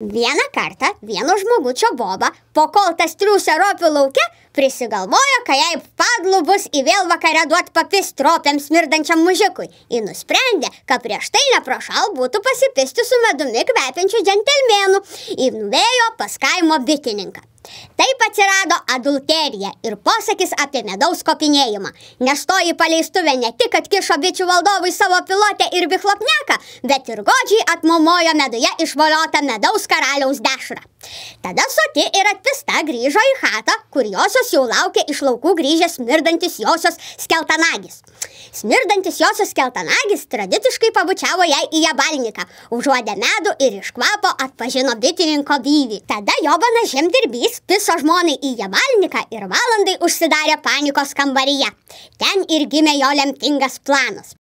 Vieną kartą vieno žmogučio boba, po kol tas triūsė ropių laukia, prisigalvojo, kad jai padlu bus į vėl vakarę duot papis tropiams mirdančiam mužikui. Ji nusprendė, kad prieš tai neprošal būtų pasipisti su medumi kvepiančiu džentelmenu ir nuvėjo pas kaimo bitininką. Taip atsirado adulterija ir posakis apie medaus kopinėjimą, nes toji paleistuvė ne tik atkišo bičių valdovui savo pilotę ir bihlopneką, bet ir godžiai atmumojo meduje išvaliotą medaus karaliaus dešrą. Tada soti ir atpista grįžo į chatą, kur josios jau laukia iš laukų grįžęs mirdantis josios skeltanagis. Smirdantis josios keltanagis tradiciškai pabučiavo jai į jabalniką, užuodė medų ir iš kvapo atpažino bitininko byvį. Tada Jobanas žemdirbys piso žmonai į jabalniką ir valandai užsidarė panikos kambaryje. Ten ir gimė jo lemtingas planas.